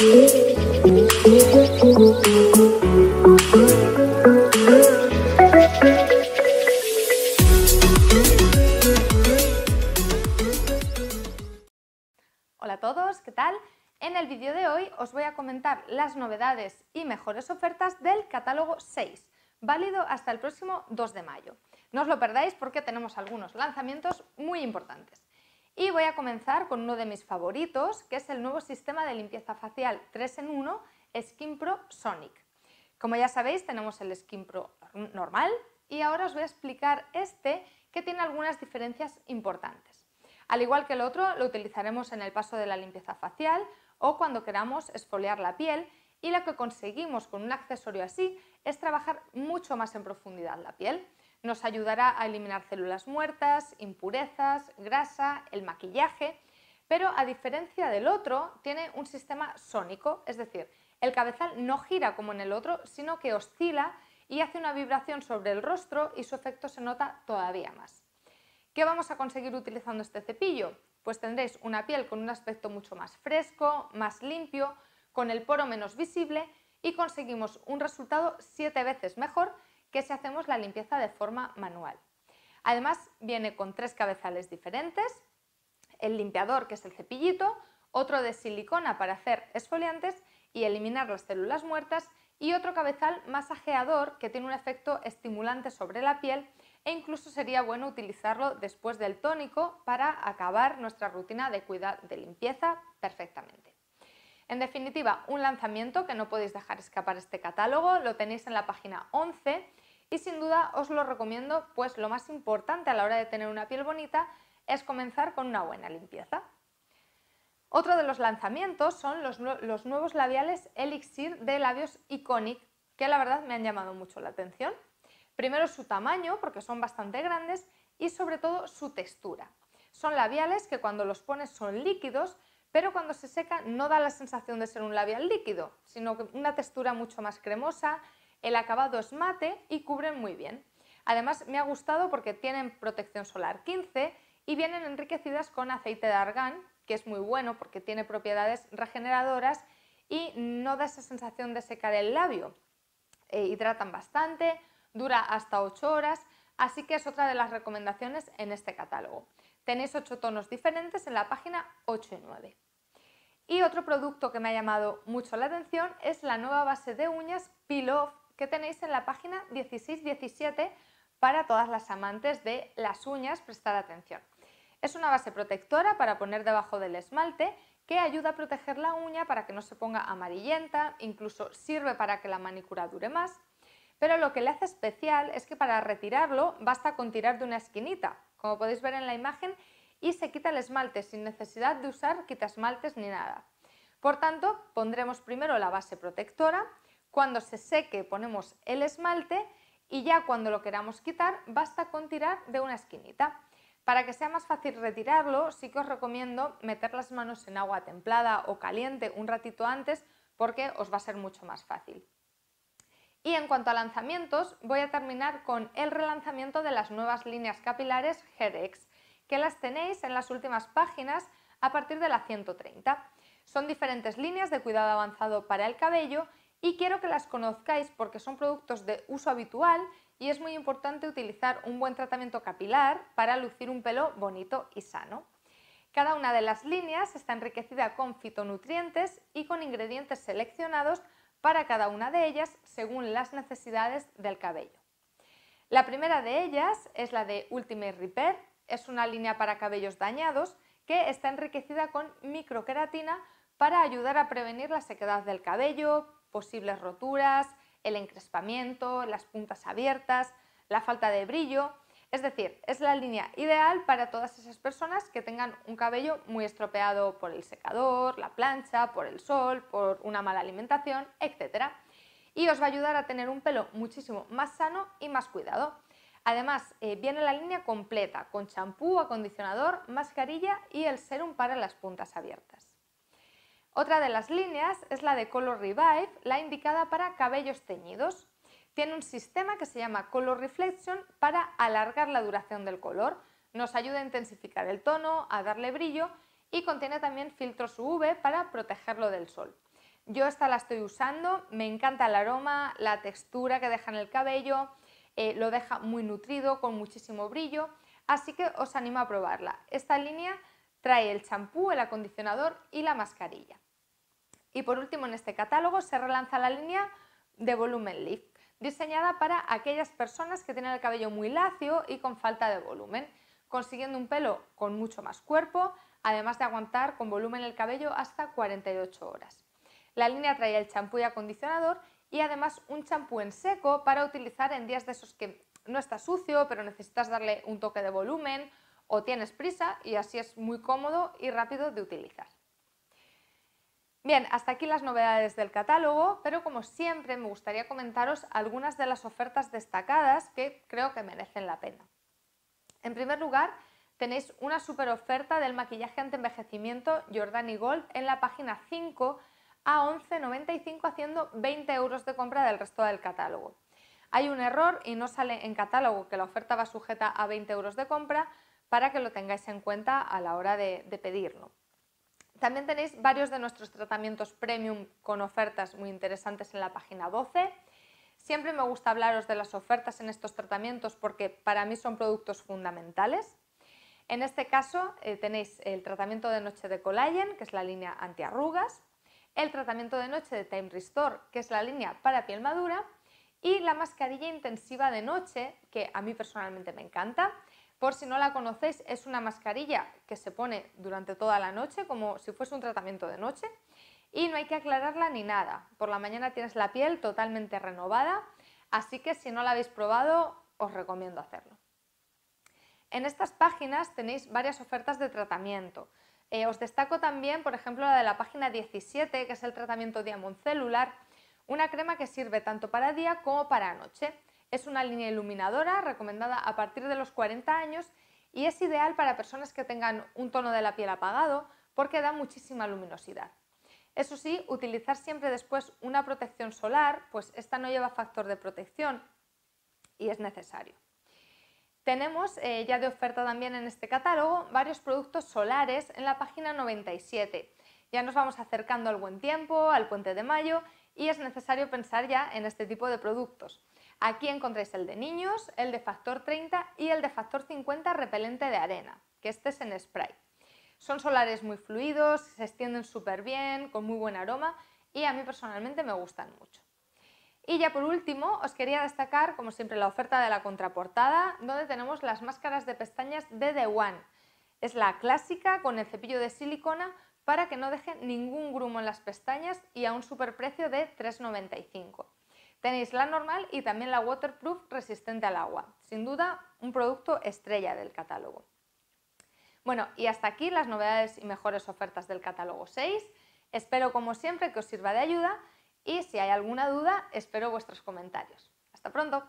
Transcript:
Hola a todos, ¿qué tal? En el vídeo de hoy os voy a comentar las novedades y mejores ofertas del catálogo 6, válido hasta el próximo 2 de mayo. No os lo perdáis porque tenemos algunos lanzamientos muy importantes. Y voy a comenzar con uno de mis favoritos, que es el nuevo sistema de limpieza facial 3 en 1 Skin Pro Sonic. Como ya sabéis, tenemos el Skin Pro normal y ahora os voy a explicar este que tiene algunas diferencias importantes. Al igual que el otro, lo utilizaremos en el paso de la limpieza facial o cuando queramos esfoliar la piel y lo que conseguimos con un accesorio así es trabajar mucho más en profundidad la piel. Nos ayudará a eliminar células muertas, impurezas, grasa, el maquillaje, pero a diferencia del otro, tiene un sistema sónico, es decir, el cabezal no gira como en el otro, sino que oscila y hace una vibración sobre el rostro y su efecto se nota todavía más. ¿Qué vamos a conseguir utilizando este cepillo? Pues tendréis una piel con un aspecto mucho más fresco, más limpio, con el poro menos visible y conseguimos un resultado siete veces mejor si hacemos la limpieza de forma manual. Además, viene con tres cabezales diferentes, el limpiador, que es el cepillito, otro de silicona para hacer esfoliantes y eliminar las células muertas, y otro cabezal masajeador que tiene un efecto estimulante sobre la piel e incluso sería bueno utilizarlo después del tónico para acabar nuestra rutina de, cuidado de limpieza perfectamente. En definitiva, un lanzamiento que no podéis dejar escapar este catálogo, lo tenéis en la página 11 y sin duda os lo recomiendo, pues lo más importante a la hora de tener una piel bonita es comenzar con una buena limpieza. Otro de los lanzamientos son los, nuevos labiales Elixir de labios Iconic, que la verdad me han llamado mucho la atención. Primero su tamaño, porque son bastante grandes, y sobre todo su textura. Son labiales que cuando los pones son líquidos, pero cuando se seca no da la sensación de ser un labial líquido, sino una textura mucho más cremosa el acabado es mate y cubren muy bien. Además me ha gustado porque tienen protección solar 15 y vienen enriquecidas con aceite de argán, que es muy bueno porque tiene propiedades regeneradoras y no da esa sensación de secar el labio. Eh, hidratan bastante, dura hasta 8 horas, así que es otra de las recomendaciones en este catálogo. Tenéis 8 tonos diferentes en la página 8 y 9. Y otro producto que me ha llamado mucho la atención es la nueva base de uñas Peel Off que tenéis en la página 16-17 para todas las amantes de las uñas, prestad atención. Es una base protectora para poner debajo del esmalte que ayuda a proteger la uña para que no se ponga amarillenta, incluso sirve para que la manicura dure más, pero lo que le hace especial es que para retirarlo basta con tirar de una esquinita, como podéis ver en la imagen, y se quita el esmalte sin necesidad de usar quitasmaltes ni nada. Por tanto, pondremos primero la base protectora, cuando se seque ponemos el esmalte y ya cuando lo queramos quitar basta con tirar de una esquinita. Para que sea más fácil retirarlo, sí que os recomiendo meter las manos en agua templada o caliente un ratito antes porque os va a ser mucho más fácil. Y en cuanto a lanzamientos, voy a terminar con el relanzamiento de las nuevas líneas capilares Herex, que las tenéis en las últimas páginas a partir de la 130. Son diferentes líneas de cuidado avanzado para el cabello y quiero que las conozcáis porque son productos de uso habitual y es muy importante utilizar un buen tratamiento capilar para lucir un pelo bonito y sano. Cada una de las líneas está enriquecida con fitonutrientes y con ingredientes seleccionados para cada una de ellas según las necesidades del cabello. La primera de ellas es la de Ultimate Repair, es una línea para cabellos dañados que está enriquecida con microqueratina para ayudar a prevenir la sequedad del cabello, posibles roturas, el encrespamiento, las puntas abiertas, la falta de brillo. Es decir, es la línea ideal para todas esas personas que tengan un cabello muy estropeado por el secador, la plancha, por el sol, por una mala alimentación, etc. Y os va a ayudar a tener un pelo muchísimo más sano y más cuidado. Además, eh, viene la línea completa con champú, acondicionador, mascarilla y el serum para las puntas abiertas. Otra de las líneas es la de Color Revive, la indicada para cabellos teñidos. Tiene un sistema que se llama Color Reflection para alargar la duración del color, nos ayuda a intensificar el tono, a darle brillo y contiene también filtros UV para protegerlo del sol. Yo esta la estoy usando, me encanta el aroma, la textura que deja en el cabello, eh, lo deja muy nutrido, con muchísimo brillo, así que os animo a probarla. Esta línea trae el champú, el acondicionador y la mascarilla. Y por último, en este catálogo se relanza la línea de volumen lift, diseñada para aquellas personas que tienen el cabello muy lacio y con falta de volumen, consiguiendo un pelo con mucho más cuerpo, además de aguantar con volumen el cabello hasta 48 horas. La línea trae el champú y acondicionador y además un champú en seco para utilizar en días de esos que no está sucio, pero necesitas darle un toque de volumen o tienes prisa y así es muy cómodo y rápido de utilizar. Bien, hasta aquí las novedades del catálogo, pero como siempre me gustaría comentaros algunas de las ofertas destacadas que creo que merecen la pena. En primer lugar, tenéis una super oferta del maquillaje ante envejecimiento Jordani Gold en la página 5 a 11,95 haciendo 20 euros de compra del resto del catálogo. Hay un error y no sale en catálogo que la oferta va sujeta a 20 euros de compra para que lo tengáis en cuenta a la hora de pedirlo. También tenéis varios de nuestros tratamientos premium con ofertas muy interesantes en la página 12. Siempre me gusta hablaros de las ofertas en estos tratamientos porque para mí son productos fundamentales. En este caso eh, tenéis el tratamiento de noche de collagen, que es la línea antiarrugas, el tratamiento de noche de Time Restore, que es la línea para piel madura, y la mascarilla intensiva de noche, que a mí personalmente me encanta, por si no la conocéis, es una mascarilla que se pone durante toda la noche, como si fuese un tratamiento de noche, y no hay que aclararla ni nada. Por la mañana tienes la piel totalmente renovada, así que si no la habéis probado, os recomiendo hacerlo. En estas páginas tenéis varias ofertas de tratamiento. Eh, os destaco también, por ejemplo, la de la página 17, que es el tratamiento Diamond Cellular, una crema que sirve tanto para día como para noche. Es una línea iluminadora recomendada a partir de los 40 años y es ideal para personas que tengan un tono de la piel apagado porque da muchísima luminosidad. Eso sí, utilizar siempre después una protección solar, pues esta no lleva factor de protección y es necesario. Tenemos eh, ya de oferta también en este catálogo varios productos solares en la página 97. Ya nos vamos acercando al buen tiempo, al puente de mayo y es necesario pensar ya en este tipo de productos. Aquí encontráis el de niños, el de factor 30 y el de factor 50 repelente de arena, que este es en spray. Son solares muy fluidos, se extienden súper bien, con muy buen aroma y a mí personalmente me gustan mucho. Y ya por último, os quería destacar, como siempre, la oferta de la contraportada, donde tenemos las máscaras de pestañas de The One. Es la clásica con el cepillo de silicona para que no deje ningún grumo en las pestañas y a un superprecio de 3,95. Tenéis la normal y también la waterproof resistente al agua. Sin duda, un producto estrella del catálogo. Bueno, y hasta aquí las novedades y mejores ofertas del catálogo 6. Espero como siempre que os sirva de ayuda y si hay alguna duda, espero vuestros comentarios. Hasta pronto.